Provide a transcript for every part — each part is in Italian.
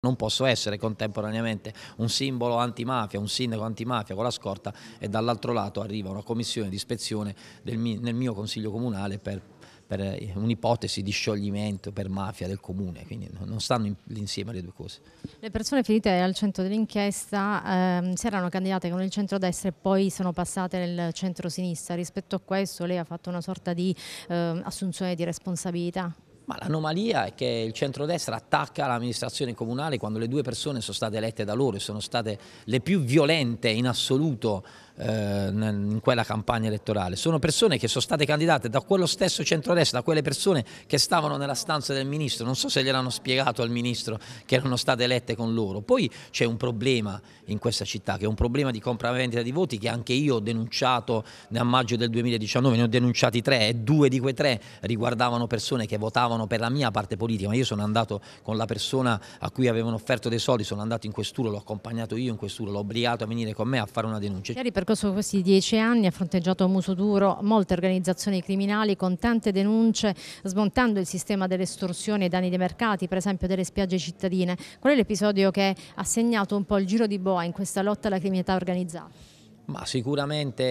Non posso essere contemporaneamente un simbolo antimafia, un sindaco antimafia con la scorta e dall'altro lato arriva una commissione di ispezione mio, nel mio consiglio comunale per, per eh, un'ipotesi di scioglimento per mafia del comune, quindi non stanno insieme le due cose. Le persone finite al centro dell'inchiesta ehm, si erano candidate con il centro-destra e poi sono passate nel centro-sinistra, rispetto a questo lei ha fatto una sorta di eh, assunzione di responsabilità? Ma l'anomalia è che il centrodestra attacca l'amministrazione comunale quando le due persone sono state elette da loro e sono state le più violente in assoluto eh, in quella campagna elettorale. Sono persone che sono state candidate da quello stesso centrodestra, da quelle persone che stavano nella stanza del ministro, non so se gliel'hanno spiegato al ministro che erano state elette con loro. Poi c'è un problema in questa città, che è un problema di compravendita di voti che anche io ho denunciato a maggio del 2019, ne ho denunciati tre e due di quei tre riguardavano persone che votavano per la mia parte politica, ma io sono andato con la persona a cui avevano offerto dei soldi, sono andato in quest'uro, l'ho accompagnato io in quest'uro, l'ho obbligato a venire con me a fare una denuncia. Ieri per nel di questi dieci anni ha fronteggiato a muso duro molte organizzazioni criminali con tante denunce, smontando il sistema delle estorsioni ai danni dei mercati, per esempio delle spiagge cittadine. Qual è l'episodio che ha segnato un po' il giro di boa in questa lotta alla criminalità organizzata? Ma sicuramente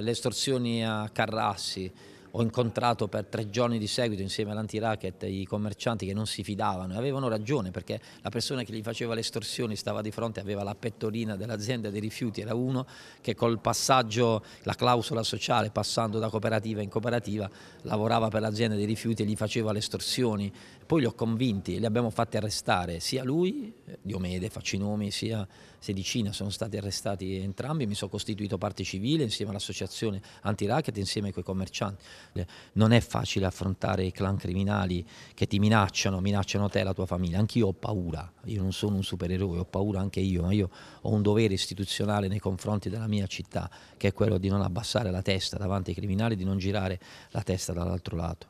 le estorsioni a Carrassi, ho incontrato per tre giorni di seguito insieme all'antiracket i commercianti che non si fidavano e avevano ragione perché la persona che gli faceva le estorsioni stava di fronte, aveva la pettorina dell'azienda dei rifiuti, era uno che col passaggio, la clausola sociale passando da cooperativa in cooperativa lavorava per l'azienda dei rifiuti e gli faceva le estorsioni, poi li ho convinti, e li abbiamo fatti arrestare, sia lui, Diomede, faccio i nomi, sia Sedicina, sono stati arrestati entrambi, mi sono costituito parte civile insieme all'associazione antiracket insieme ai commercianti. Eh, non è facile affrontare i clan criminali che ti minacciano, minacciano te e la tua famiglia. Anch'io ho paura, io non sono un supereroe, ho paura anche io, ma io ho un dovere istituzionale nei confronti della mia città, che è quello di non abbassare la testa davanti ai criminali, di non girare la testa dall'altro lato.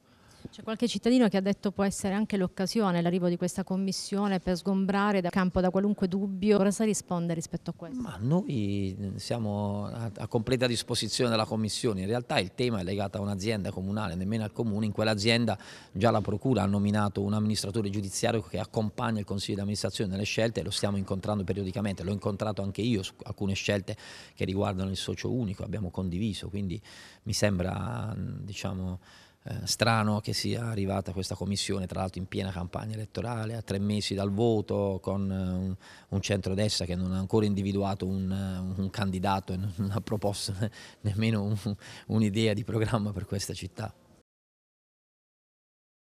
C'è qualche cittadino che ha detto può essere anche l'occasione l'arrivo di questa commissione per sgombrare da campo da qualunque dubbio. Cosa risponde rispetto a questo? Ma noi eh, siamo a, a completa disposizione della commissione. In realtà il tema è legato a un'azienda comunale, nemmeno al comune. In quell'azienda già la procura ha nominato un amministratore giudiziario che accompagna il consiglio di amministrazione nelle scelte e lo stiamo incontrando periodicamente. L'ho incontrato anche io su alcune scelte che riguardano il socio unico, abbiamo condiviso, quindi mi sembra mm, diciamo eh, strano che sia arrivata questa commissione, tra l'altro in piena campagna elettorale, a tre mesi dal voto, con eh, un, un centrodestra che non ha ancora individuato un, eh, un candidato e non ha proposto ne, nemmeno un, un'idea di programma per questa città.